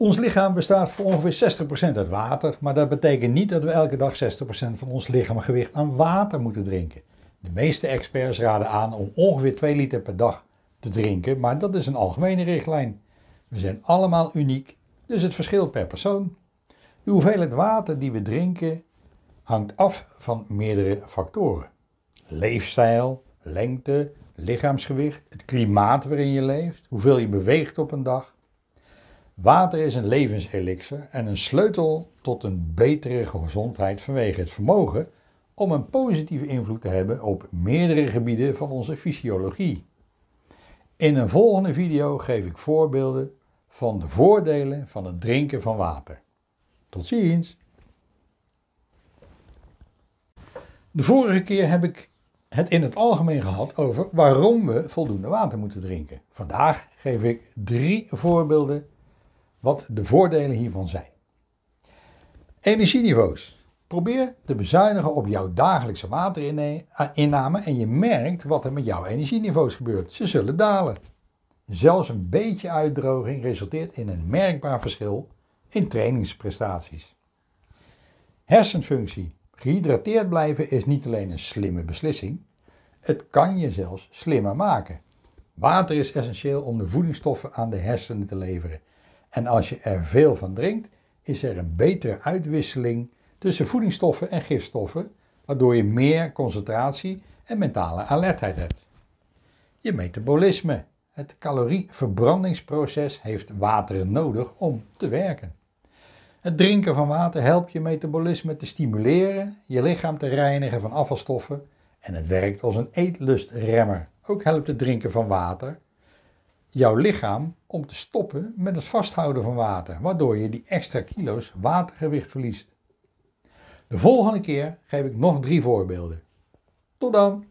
Ons lichaam bestaat voor ongeveer 60% uit water, maar dat betekent niet dat we elke dag 60% van ons lichaamgewicht aan water moeten drinken. De meeste experts raden aan om ongeveer 2 liter per dag te drinken, maar dat is een algemene richtlijn. We zijn allemaal uniek, dus het verschilt per persoon. De hoeveelheid water die we drinken hangt af van meerdere factoren. Leefstijl, lengte, lichaamsgewicht, het klimaat waarin je leeft, hoeveel je beweegt op een dag, Water is een levenselixer en een sleutel tot een betere gezondheid vanwege het vermogen om een positieve invloed te hebben op meerdere gebieden van onze fysiologie. In een volgende video geef ik voorbeelden van de voordelen van het drinken van water. Tot ziens! De vorige keer heb ik het in het algemeen gehad over waarom we voldoende water moeten drinken. Vandaag geef ik drie voorbeelden wat de voordelen hiervan zijn. Energieniveaus. Probeer te bezuinigen op jouw dagelijkse waterinname en je merkt wat er met jouw energieniveaus gebeurt. Ze zullen dalen. Zelfs een beetje uitdroging resulteert in een merkbaar verschil in trainingsprestaties. Hersenfunctie. Gehydrateerd blijven is niet alleen een slimme beslissing, het kan je zelfs slimmer maken. Water is essentieel om de voedingsstoffen aan de hersenen te leveren. En als je er veel van drinkt, is er een betere uitwisseling tussen voedingsstoffen en gifstoffen, waardoor je meer concentratie en mentale alertheid hebt. Je metabolisme. Het calorieverbrandingsproces heeft water nodig om te werken. Het drinken van water helpt je metabolisme te stimuleren, je lichaam te reinigen van afvalstoffen en het werkt als een eetlustremmer. Ook helpt het drinken van water jouw lichaam om te stoppen met het vasthouden van water, waardoor je die extra kilo's watergewicht verliest. De volgende keer geef ik nog drie voorbeelden. Tot dan!